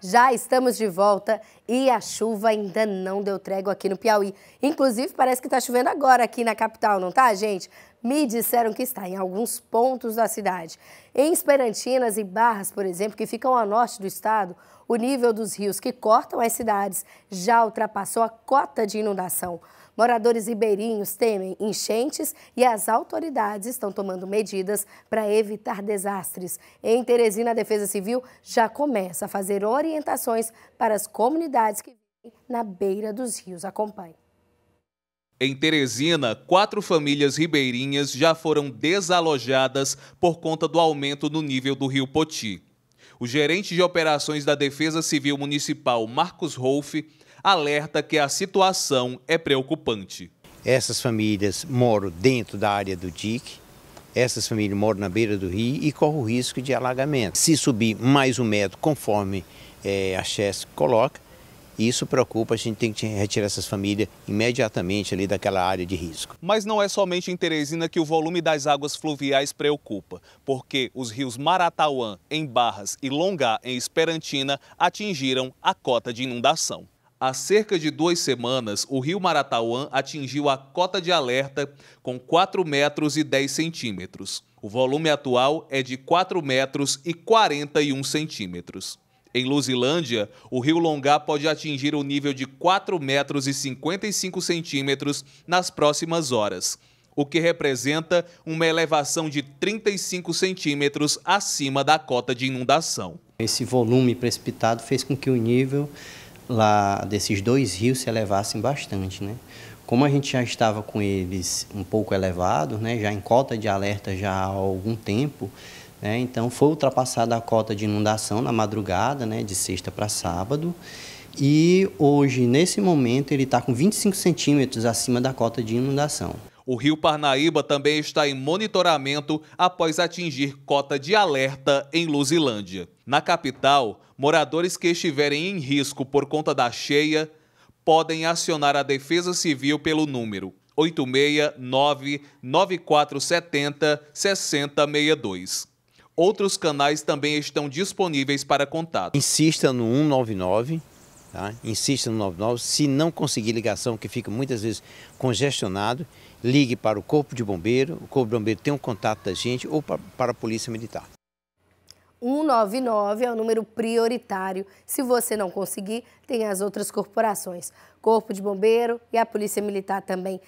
Já estamos de volta e a chuva ainda não deu trégua aqui no Piauí. Inclusive, parece que está chovendo agora aqui na capital, não tá, gente? Me disseram que está em alguns pontos da cidade. Em Esperantinas e Barras, por exemplo, que ficam ao norte do estado, o nível dos rios que cortam as cidades já ultrapassou a cota de inundação. Moradores ribeirinhos temem enchentes e as autoridades estão tomando medidas para evitar desastres. Em Teresina, a Defesa Civil já começa a fazer orientações para as comunidades que vivem na beira dos rios. Acompanhe. Em Teresina, quatro famílias ribeirinhas já foram desalojadas por conta do aumento no nível do rio Poti. O gerente de operações da Defesa Civil Municipal, Marcos Rolf, alerta que a situação é preocupante. Essas famílias moram dentro da área do DIC, essas famílias moram na beira do rio e correm o risco de alagamento. Se subir mais um metro, conforme é, a Chess coloca, e isso preocupa, a gente tem que retirar essas famílias imediatamente ali daquela área de risco. Mas não é somente em Teresina que o volume das águas fluviais preocupa, porque os rios Maratauã, em Barras e Longá, em Esperantina, atingiram a cota de inundação. Há cerca de duas semanas, o rio Maratauã atingiu a cota de alerta com 4 metros e 10 centímetros. O volume atual é de 4 metros e 41 centímetros em Luzilândia, o rio Longá pode atingir o nível de 4 metros e 55 centímetros nas próximas horas, o que representa uma elevação de 35 centímetros acima da cota de inundação. Esse volume precipitado fez com que o nível lá desses dois rios se elevassem bastante, né? Como a gente já estava com eles um pouco elevados, né, já em cota de alerta já há algum tempo, né? Então, foi ultrapassada a cota de inundação na madrugada, né, de sexta para sábado. E hoje, nesse momento, ele está com 25 centímetros acima da cota de inundação. O Rio Parnaíba também está em monitoramento após atingir cota de alerta em Luzilândia. Na capital, moradores que estiverem em risco por conta da cheia podem acionar a Defesa Civil pelo número 869 9470 6062. Outros canais também estão disponíveis para contato. Insista no 199, tá? insista no 99. Se não conseguir ligação, que fica muitas vezes congestionado, ligue para o Corpo de Bombeiro. O Corpo de Bombeiro tem um contato da gente ou para a Polícia Militar. 199 é o número prioritário. Se você não conseguir, tem as outras corporações. Corpo de Bombeiro e a Polícia Militar também.